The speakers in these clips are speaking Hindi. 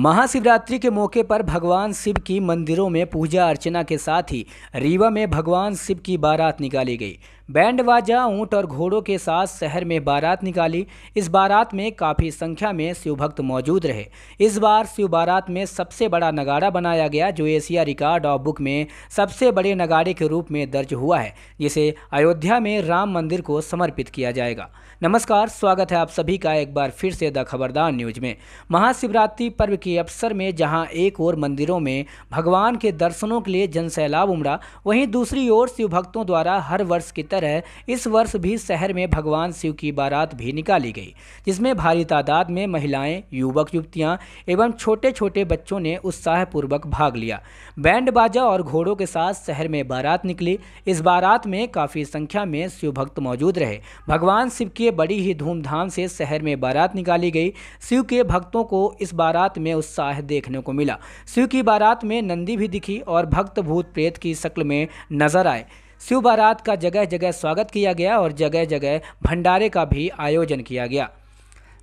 महाशिवरात्रि के मौके पर भगवान शिव की मंदिरों में पूजा अर्चना के साथ ही रीवा में भगवान शिव की बारात निकाली गई बैंड बाजा ऊँट और घोड़ों के साथ शहर में बारात निकाली इस बारात में काफ़ी संख्या में शिव भक्त मौजूद रहे इस बार शिव बारात में सबसे बड़ा नगाड़ा बनाया गया जो एशिया रिकॉर्ड ऑफ बुक में सबसे बड़े नगाड़े के रूप में दर्ज हुआ है जिसे अयोध्या में राम मंदिर को समर्पित किया जाएगा नमस्कार स्वागत है आप सभी का एक बार फिर से द खबरदार न्यूज में महाशिवरात्रि पर्व की के अवसर में जहां एक ओर मंदिरों में भगवान के दर्शनों के लिए जनसैलाब उमड़ा वहीं दूसरी ओर शिव भक्तों द्वारा हर वर्ष की तरह इस वर्ष भी शहर में भगवान शिव की बारात भी निकाली गई जिसमें भारी तादाद में महिलाएं युवक युवतियां एवं छोटे छोटे बच्चों ने उत्साहपूर्वक भाग लिया बैंड बाजा और घोड़ों के साथ शहर में बारात निकली इस बारात में काफ़ी संख्या में शिव भक्त मौजूद रहे भगवान शिव की बड़ी ही धूमधाम से शहर में बारात निकाली गई शिव के भक्तों को इस बारात में उत्साह देखने को मिला शिव की बारात में नंदी भी दिखी और भक्त भूत प्रेत की शक्ल में नजर आए शिव बारात का जगह जगह स्वागत किया गया और जगह जगह भंडारे का भी आयोजन किया गया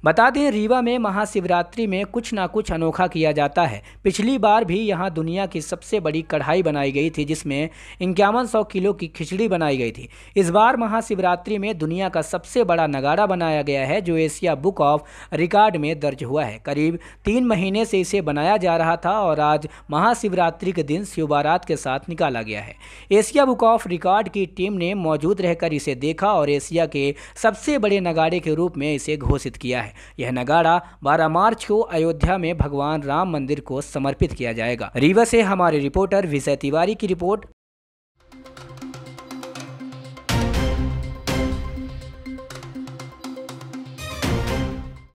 बता दें रीवा में महाशिवरात्रि में कुछ ना कुछ अनोखा किया जाता है पिछली बार भी यहाँ दुनिया की सबसे बड़ी कढ़ाई बनाई गई थी जिसमें इक्यावन सौ किलो की खिचड़ी बनाई गई थी इस बार महाशिवरात्रि में दुनिया का सबसे बड़ा नगाड़ा बनाया गया है जो एशिया बुक ऑफ रिकॉर्ड में दर्ज हुआ है करीब तीन महीने से इसे बनाया जा रहा था और आज महाशिवरात्रि के दिन शिव बारात के साथ निकाला गया है एशिया बुक ऑफ रिकॉर्ड की टीम ने मौजूद रहकर इसे देखा और एशिया के सबसे बड़े नगाड़े के रूप में इसे घोषित किया है यह नगाड़ा बारह मार्च को अयोध्या में भगवान राम मंदिर को समर्पित किया जाएगा रीवा से हमारे रिपोर्टर विजय तिवारी की रिपोर्ट